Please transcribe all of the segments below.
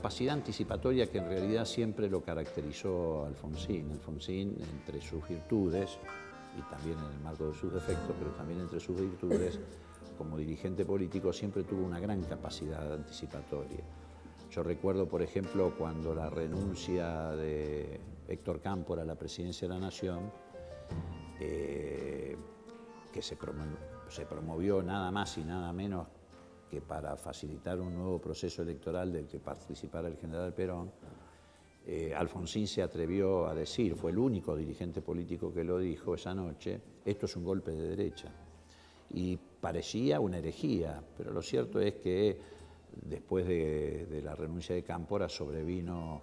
capacidad anticipatoria que en realidad siempre lo caracterizó Alfonsín. Alfonsín, entre sus virtudes, y también en el marco de sus defectos, pero también entre sus virtudes, como dirigente político siempre tuvo una gran capacidad anticipatoria. Yo recuerdo, por ejemplo, cuando la renuncia de Héctor Cámpora a la presidencia de la Nación, eh, que se, se promovió nada más y nada menos que para facilitar un nuevo proceso electoral del que participara el general Perón, eh, Alfonsín se atrevió a decir, fue el único dirigente político que lo dijo esa noche, esto es un golpe de derecha. Y parecía una herejía, pero lo cierto es que después de, la renuncia de Cámpora sobrevino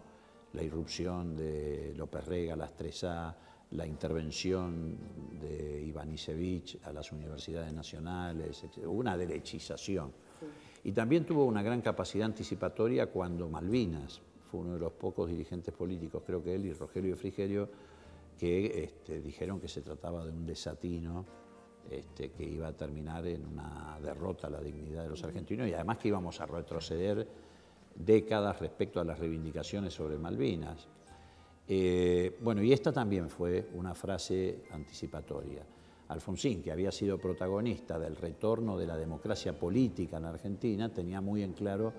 la irrupción de López Rega, las 3A, la intervención de Ivanisevich a las universidades nacionales, una derechización y también tuvo una gran capacidad anticipatoria cuando Malvinas fue uno de los pocos dirigentes políticos, creo que él y Rogelio Frigerio, que este, dijeron que se trataba de un desatino este, que iba a terminar en una derrota a la dignidad de los argentinos y además que íbamos a retroceder décadas respecto a las reivindicaciones sobre Malvinas. Eh, bueno, y esta también fue una frase anticipatoria. Alfonsín, que había sido protagonista del retorno de la democracia política en Argentina, tenía muy en claro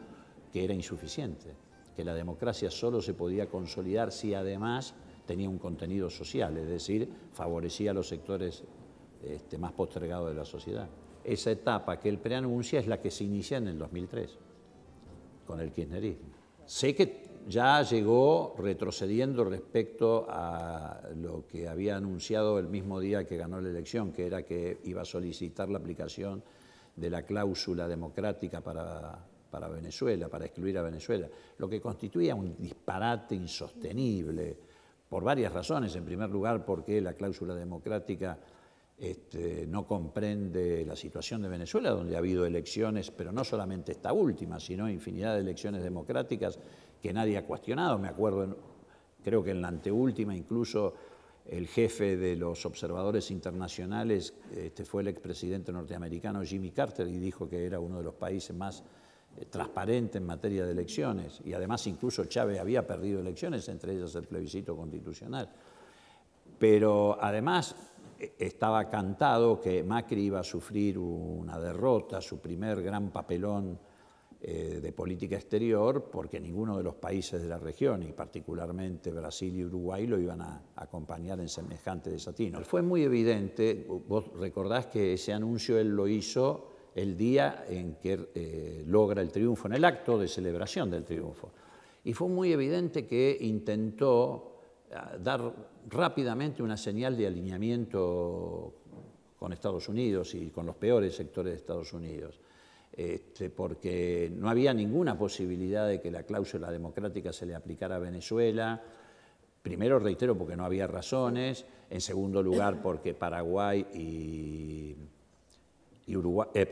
que era insuficiente, que la democracia solo se podía consolidar si además tenía un contenido social, es decir, favorecía a los sectores este, más postergados de la sociedad. Esa etapa que él preanuncia es la que se inicia en el 2003, con el kirchnerismo. Sé que ya llegó retrocediendo respecto a lo que había anunciado el mismo día que ganó la elección, que era que iba a solicitar la aplicación de la cláusula democrática para, Venezuela, para excluir a Venezuela, lo que constituía un disparate insostenible, por varias razones. En primer lugar, porque la cláusula democrática este, no comprende la situación de Venezuela, donde ha habido elecciones, pero no solamente esta última, sino infinidad de elecciones democráticas que nadie ha cuestionado. Me acuerdo, creo que en la anteúltima incluso el jefe de los observadores internacionales este, fue el expresidente norteamericano Jimmy Carter y dijo que era uno de los países más eh, transparentes en materia de elecciones. Y además incluso Chávez había perdido elecciones, entre ellas el plebiscito constitucional. Pero además e, estaba cantado que Macri iba a sufrir una derrota, su primer gran papelón eh, de política exterior porque ninguno de los países de la región, y particularmente Brasil y Uruguay, lo iban a acompañar en semejante desatino. Fue muy evidente, vos recordás que ese anuncio él lo hizo el día en que eh, logra el triunfo, en el acto de celebración del triunfo. Y fue muy evidente que intentó ah, dar rápidamente una señal de alineamiento con Estados Unidos y con los peores sectores de Estados Unidos este, porque no había ninguna posibilidad de que la cláusula democrática se le aplicara a Venezuela. Primero, reitero, porque no había razones. En segundo lugar, porque Paraguay y, Uruguay, eh,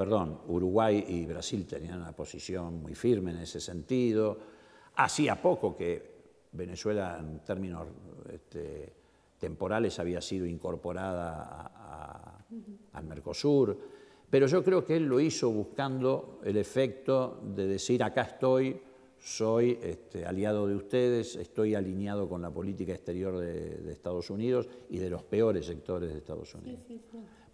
Uruguay y Brasil tenían una posición muy firme en ese sentido. Hacía poco que Venezuela, en términos este, temporales, había sido incorporada al Mercosur. Pero yo creo que él lo hizo buscando el efecto de decir acá estoy, soy este, aliado de ustedes, estoy alineado con la política exterior de, Estados Unidos y de los peores sectores de Estados Unidos.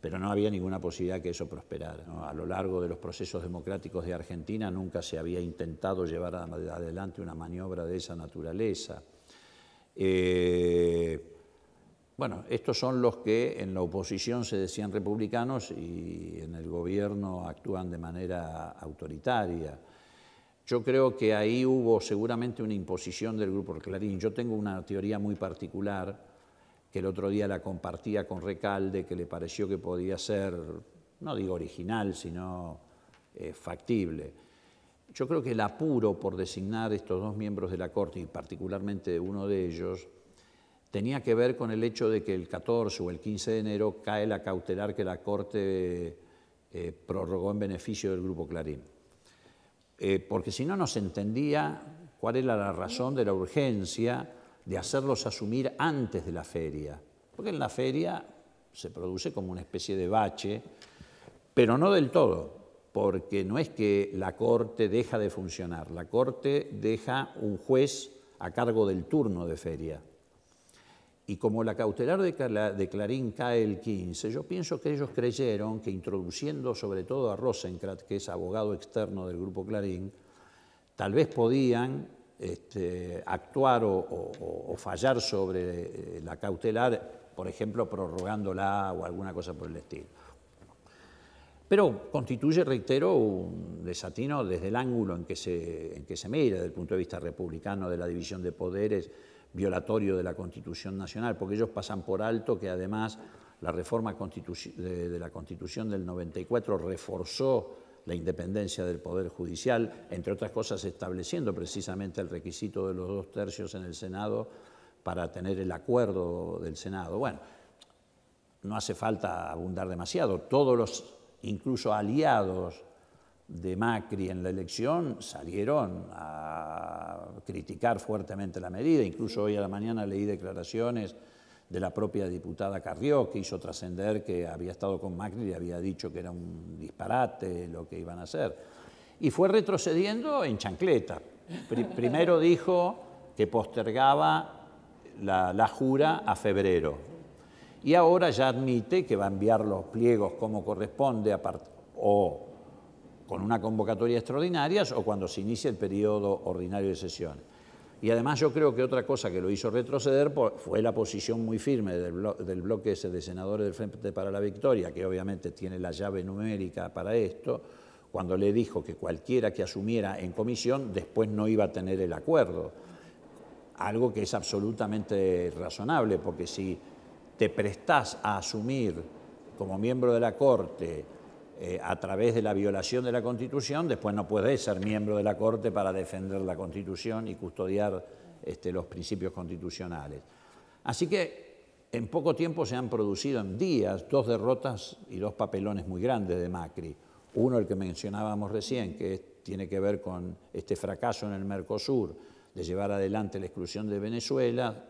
Pero no había ninguna posibilidad que eso prosperara. A lo largo de los procesos democráticos de Argentina nunca se había intentado llevar adelante una maniobra de esa naturaleza. Eh, bueno, estos son los que en la oposición se decían republicanos y en el gobierno actúan de manera autoritaria. Yo creo que ahí hubo seguramente una imposición del grupo Clarín. Yo tengo una teoría muy particular que el otro día la compartía con Recalde, que le pareció que podía ser, no digo original, sino eh, factible. Yo creo que el apuro por designar estos dos miembros de la Corte, y particularmente uno de ellos, tenía que ver con el hecho de que el 14 o el 15 de enero cae la cautelar que la Corte eh, prorrogó en beneficio del Grupo Clarín. Eh, porque si no, no se entendía cuál era la razón de la urgencia de hacerlos asumir antes de la feria. Porque en la feria se produce como una especie de bache, pero no del todo, porque no es que la Corte deja de funcionar, la Corte deja un juez a cargo del turno de feria. Y como la cautelar de Clarín cae el 15, yo pienso que ellos creyeron que introduciendo sobre todo a Rosenkrant, que es abogado externo del grupo Clarín, tal vez podían este, actuar o, fallar sobre eh, la cautelar, por ejemplo, prorrogándola o alguna cosa por el estilo. Pero constituye, reitero, un desatino desde el ángulo en que se, en que se mira, desde el punto de vista republicano de la división de poderes violatorio de la Constitución Nacional, porque ellos pasan por alto que además la reforma de, la Constitución del 94 reforzó la independencia del Poder Judicial, entre otras cosas estableciendo precisamente el requisito de los dos tercios en el Senado para tener el acuerdo del Senado. Bueno, no hace falta abundar demasiado, todos los incluso aliados de Macri en la elección salieron a criticar fuertemente la medida. Incluso hoy a la mañana leí declaraciones de la propia diputada Carrió, que hizo trascender que había estado con Macri y había dicho que era un disparate lo que iban a hacer. Y fue retrocediendo en chancleta. primero dijo que postergaba la, jura a febrero. Y ahora ya admite que va a enviar los pliegos como corresponde o con una convocatoria extraordinaria o cuando se inicie el periodo ordinario de sesiones Y además yo creo que otra cosa que lo hizo retroceder fue la posición muy firme del, bloque ese de senadores del Frente para la Victoria, que obviamente tiene la llave numérica para esto, cuando le dijo que cualquiera que asumiera en comisión después no iba a tener el acuerdo. Algo que es absolutamente razonable, porque si te prestás a asumir como miembro de la Corte eh, a través de la violación de la Constitución, después no puede ser miembro de la Corte para defender la Constitución y custodiar este, los principios constitucionales. Así que en poco tiempo se han producido en días dos derrotas y dos papelones muy grandes de Macri. Uno, el que mencionábamos recién, que tiene que ver con este fracaso en el Mercosur de llevar adelante la exclusión de Venezuela,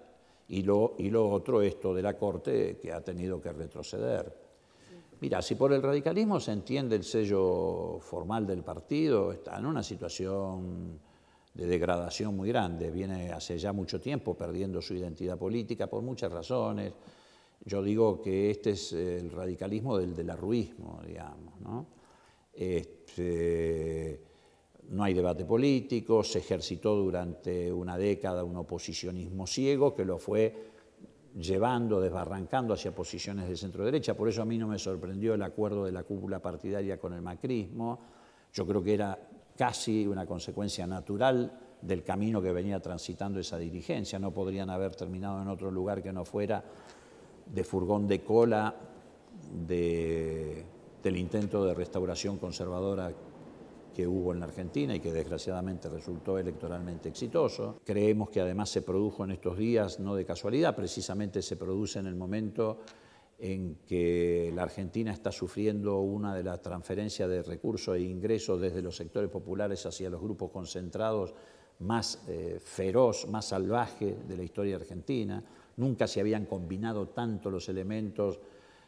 y lo otro, esto de la Corte, que ha tenido que retroceder. Mira, si por el radicalismo se entiende el sello formal del partido, está en una situación de degradación muy grande, viene hace ya mucho tiempo perdiendo su identidad política por muchas razones. Yo digo que este es el radicalismo del delarruismo, digamos. ¿no? Este, no hay debate político, se ejercitó durante una década un oposicionismo ciego que lo fue llevando, desbarrancando hacia posiciones de centro derecha. Por eso a mí no me sorprendió el acuerdo de la cúpula partidaria con el macrismo. Yo creo que era casi una consecuencia natural del camino que venía transitando esa dirigencia. No podrían haber terminado en otro lugar que no fuera de furgón de cola del intento de restauración conservadora hubo en la Argentina y que desgraciadamente resultó electoralmente exitoso. Creemos que además se produjo en estos días, no de casualidad, precisamente se produce en el momento en que la Argentina está sufriendo una de las transferencias de recursos e ingresos desde los sectores populares hacia los grupos concentrados más eh, feroz, más salvaje de la historia argentina. Nunca se habían combinado tanto los elementos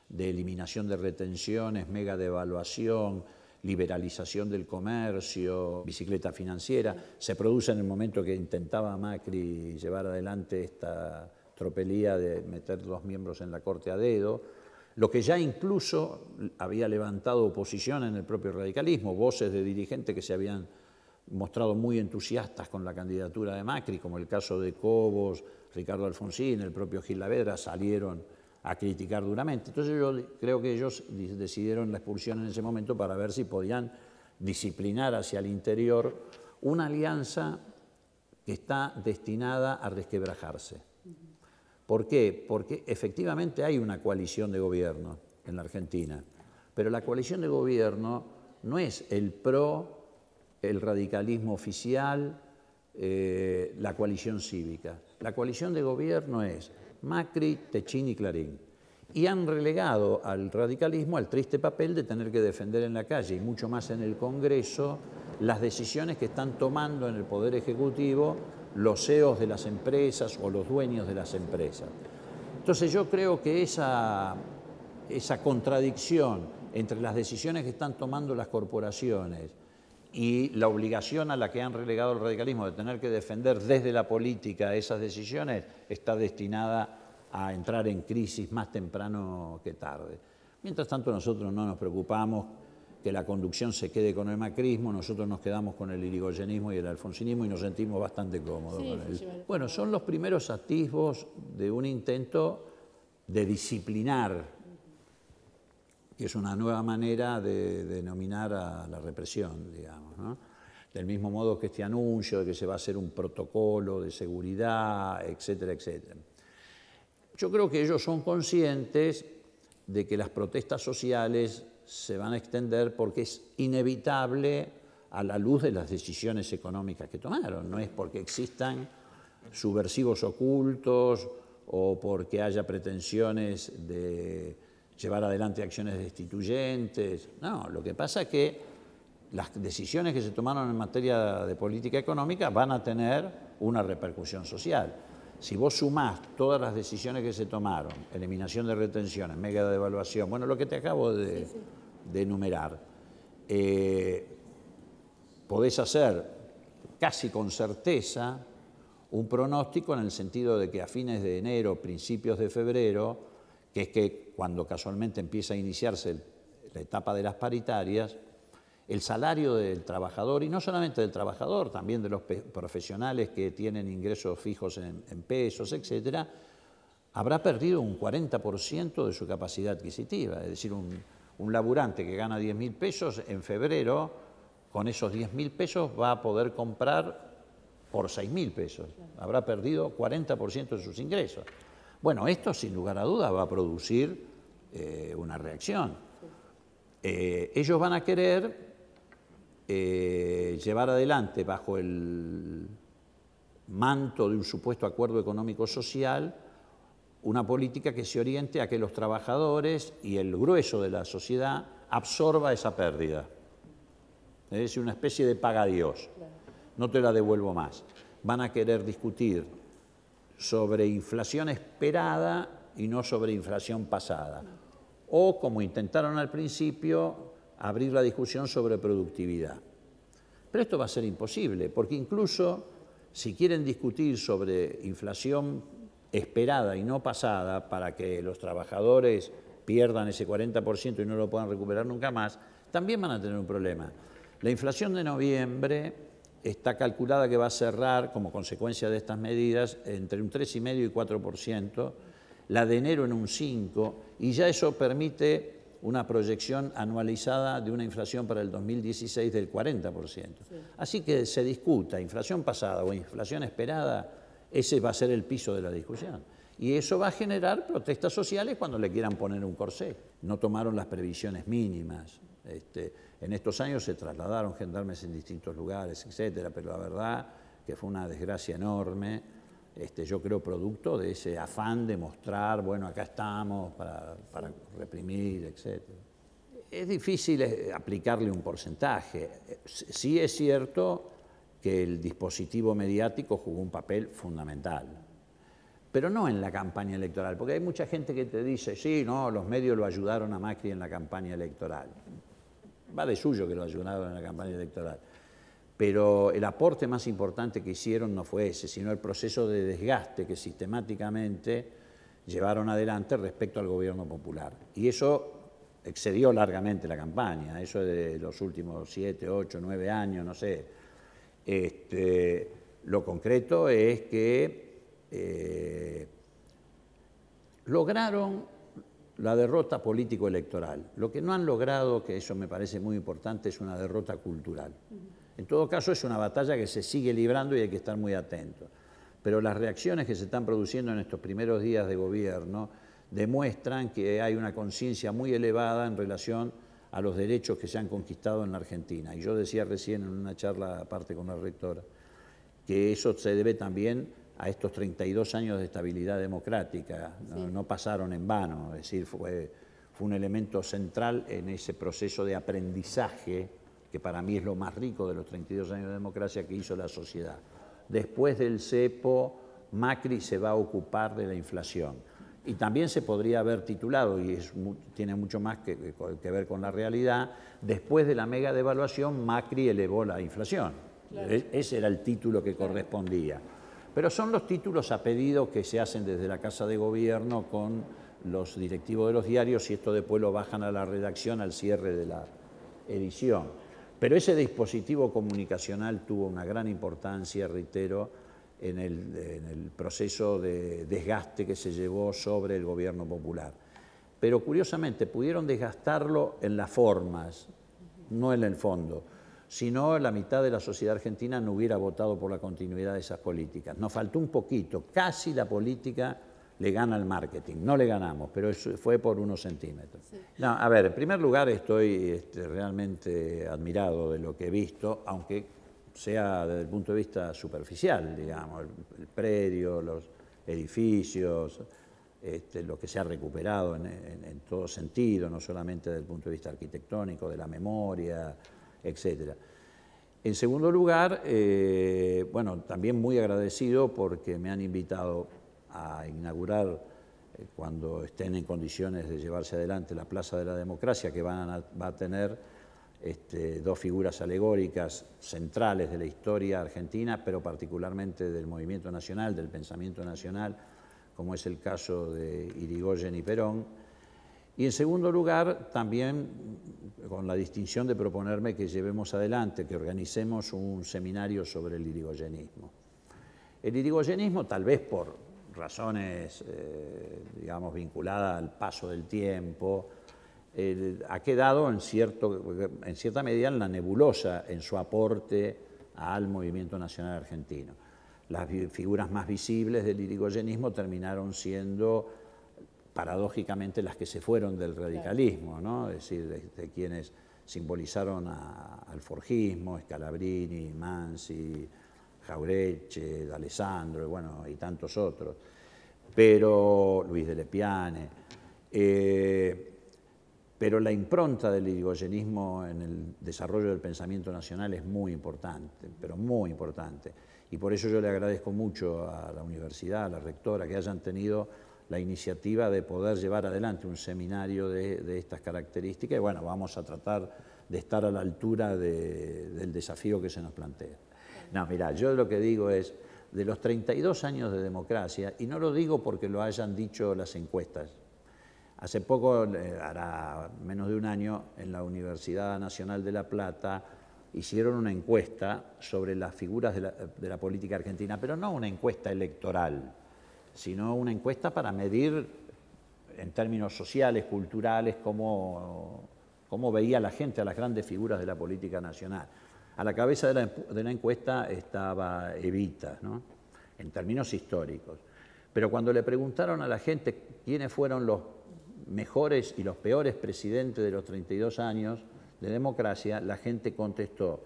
de eliminación de retenciones, mega devaluación, liberalización del comercio, bicicleta financiera. Se produce en el momento que intentaba Macri llevar adelante esta tropelía de meter dos miembros en la corte a dedo, lo que ya incluso había levantado oposición en el propio radicalismo, voces de dirigentes que se habían mostrado muy entusiastas con la candidatura de Macri, como el caso de Cobos, Ricardo Alfonsín, el propio Gil Vedra salieron a criticar duramente. Entonces yo creo que ellos decidieron la expulsión en ese momento para ver si podían disciplinar hacia el interior una alianza que está destinada a resquebrajarse. ¿Por qué? Porque efectivamente hay una coalición de gobierno en la Argentina, pero la coalición de gobierno no es el PRO, el radicalismo oficial, eh, la coalición cívica. La coalición de gobierno es Macri, Tecchini, y Clarín. Y han relegado al radicalismo al triste papel de tener que defender en la calle y mucho más en el Congreso las decisiones que están tomando en el Poder Ejecutivo los CEOs de las empresas o los dueños de las empresas. Entonces yo creo que esa, esa contradicción entre las decisiones que están tomando las corporaciones y la obligación a la que han relegado el radicalismo de tener que defender desde la política esas decisiones está destinada a entrar en crisis más temprano que tarde. Mientras tanto nosotros no nos preocupamos que la conducción se quede con el macrismo, nosotros nos quedamos con el irigoyenismo y el alfonsinismo y nos sentimos bastante cómodos con bueno, son los primeros atisbos de un intento de disciplinar que es una nueva manera de denominar a la represión, digamos. Del mismo modo que este anuncio de que se va a hacer un protocolo de seguridad, etcétera, etcétera. Yo creo que ellos son conscientes de que las protestas sociales se van a extender porque es inevitable a la luz de las decisiones económicas que tomaron. No es porque existan subversivos ocultos o porque haya pretensiones de llevar adelante acciones destituyentes. No, lo que pasa es que las decisiones que se tomaron en materia de política económica van a tener una repercusión social. Si vos sumás todas las decisiones que se tomaron, eliminación de retenciones, mega devaluación, bueno, lo que te acabo de, enumerar, eh, podés hacer casi con certeza un pronóstico en el sentido de que a fines de enero, principios de febrero, que es que cuando casualmente empieza a iniciarse la etapa de las paritarias, el salario del trabajador, y no solamente del trabajador, también de los profesionales que tienen ingresos fijos en, pesos, etc., habrá perdido un 40% de su capacidad adquisitiva. Es decir, un, laburante que gana 10 mil pesos en febrero, con esos 10 mil pesos va a poder comprar por 6.000 mil pesos. Habrá perdido 40% de sus ingresos. Bueno, esto sin lugar a dudas va a producir eh, una reacción. Eh, ellos van a querer eh, llevar adelante bajo el manto de un supuesto acuerdo económico social una política que se oriente a que los trabajadores y el grueso de la sociedad absorba esa pérdida. Es una especie de paga Dios. No te la devuelvo más. Van a querer discutir sobre inflación esperada y no sobre inflación pasada. O, como intentaron al principio, abrir la discusión sobre productividad. Pero esto va a ser imposible, porque incluso si quieren discutir sobre inflación esperada y no pasada para que los trabajadores pierdan ese 40% y no lo puedan recuperar nunca más, también van a tener un problema. La inflación de noviembre está calculada que va a cerrar, como consecuencia de estas medidas, entre un 3,5 y 4%, la de enero en un 5%, y ya eso permite una proyección anualizada de una inflación para el 2016 del 40%. Así que se discuta inflación pasada o inflación esperada, ese va a ser el piso de la discusión. Y eso va a generar protestas sociales cuando le quieran poner un corsé. No tomaron las previsiones mínimas. Este, en estos años se trasladaron gendarmes en distintos lugares, etcétera, pero la verdad que fue una desgracia enorme, este, yo creo producto de ese afán de mostrar, bueno, acá estamos para, para reprimir, etcétera. Es difícil eh, aplicarle un porcentaje. Sí es cierto que el dispositivo mediático jugó un papel fundamental, pero no en la campaña electoral, porque hay mucha gente que te dice, sí, no, los medios lo ayudaron a Macri en la campaña electoral va de suyo que lo ayudaron en la campaña electoral, pero el aporte más importante que hicieron no fue ese, sino el proceso de desgaste que sistemáticamente llevaron adelante respecto al gobierno popular. Y eso excedió largamente la campaña, eso de los últimos siete, ocho, nueve años, no sé. Este, lo concreto es que eh, lograron la derrota político-electoral. Lo que no han logrado, que eso me parece muy importante, es una derrota cultural. En todo caso, es una batalla que se sigue librando y hay que estar muy atentos. Pero las reacciones que se están produciendo en estos primeros días de gobierno demuestran que hay una conciencia muy elevada en relación a los derechos que se han conquistado en la Argentina. Y yo decía recién en una charla aparte con la rectora que eso se debe también a estos 32 años de estabilidad democrática. No, pasaron en vano, es decir, fue, un elemento central en ese proceso de aprendizaje que para mí es lo más rico de los 32 años de democracia que hizo la sociedad. Después del CEPO, Macri se va a ocupar de la inflación. Y también se podría haber titulado, y tiene mucho más que, ver con la realidad, después de la mega devaluación, Macri elevó la inflación. E, ese era el título que correspondía. Pero son los títulos a pedido que se hacen desde la Casa de Gobierno con los directivos de los diarios y esto después lo bajan a la redacción al cierre de la edición. Pero ese dispositivo comunicacional tuvo una gran importancia, reitero, en el, en el proceso de desgaste que se llevó sobre el gobierno popular. Pero curiosamente pudieron desgastarlo en las formas, no en el fondo si no la mitad de la sociedad argentina no hubiera votado por la continuidad de esas políticas. Nos faltó un poquito, casi la política le gana al marketing, no le ganamos, pero eso fue por unos centímetros. a ver, en primer lugar estoy este, realmente admirado de lo que he visto, aunque sea desde el punto de vista superficial, digamos, el, predio, los edificios, este, lo que se ha recuperado en, en todo sentido, no solamente desde el punto de vista arquitectónico, de la memoria, etc. En segundo lugar, eh, bueno, también muy agradecido porque me han invitado a inaugurar, eh, cuando estén en condiciones de llevarse adelante, la Plaza de la Democracia, que va a tener este, dos figuras alegóricas centrales de la historia argentina, pero particularmente del movimiento nacional, del pensamiento nacional, como es el caso de Irigoyen y Perón y en segundo lugar, también con la distinción de proponerme que llevemos adelante, que organicemos un seminario sobre el irigoyenismo. El irigoyenismo, tal vez por razones, eh, digamos, vinculadas al paso del tiempo, eh, ha quedado en, cierto, en cierta medida en la nebulosa en su aporte al movimiento nacional argentino. Las figuras más visibles del irigoyenismo terminaron siendo paradójicamente las que se fueron del radicalismo, ¿no? es decir, de, quienes simbolizaron al forjismo, Scalabrini, Mansi, Jaureche, D'Alessandro, bueno, y tantos otros, pero Luis de Lepiane. Eh, pero la impronta del irigoyenismo en el desarrollo del pensamiento nacional es muy importante, pero muy importante. Y por eso yo le agradezco mucho a la universidad, a la rectora, que hayan tenido la iniciativa de poder llevar adelante un seminario de, estas características y bueno, vamos a tratar de estar a la altura del desafío que se nos plantea. No, mira, yo lo que digo es, de los 32 años de democracia, y no lo digo porque lo hayan dicho las encuestas, hace poco, eh, hará menos de un año, en la Universidad Nacional de La Plata, hicieron una encuesta sobre las figuras de la política argentina, pero no una encuesta electoral, sino una encuesta para medir en términos sociales, culturales, cómo, veía la gente a las grandes figuras de la política nacional. A la cabeza de la, encuesta estaba Evita, en términos históricos. Pero cuando le preguntaron a la gente quiénes fueron los mejores y los peores presidentes de los 32 años de democracia, la gente contestó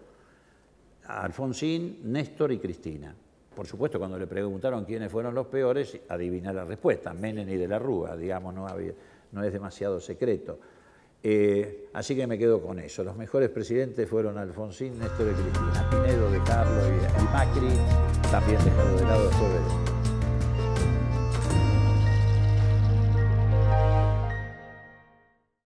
Alfonsín, Néstor y Cristina por supuesto, cuando le preguntaron quiénes fueron los peores, adivina la respuesta, Menem y de la Rúa, digamos, no, es demasiado secreto. Eh, así que me quedo con eso. Los mejores presidentes fueron Alfonsín, Néstor y Cristina, Pinedo de Carlos y Macri, también dejado de lado sobre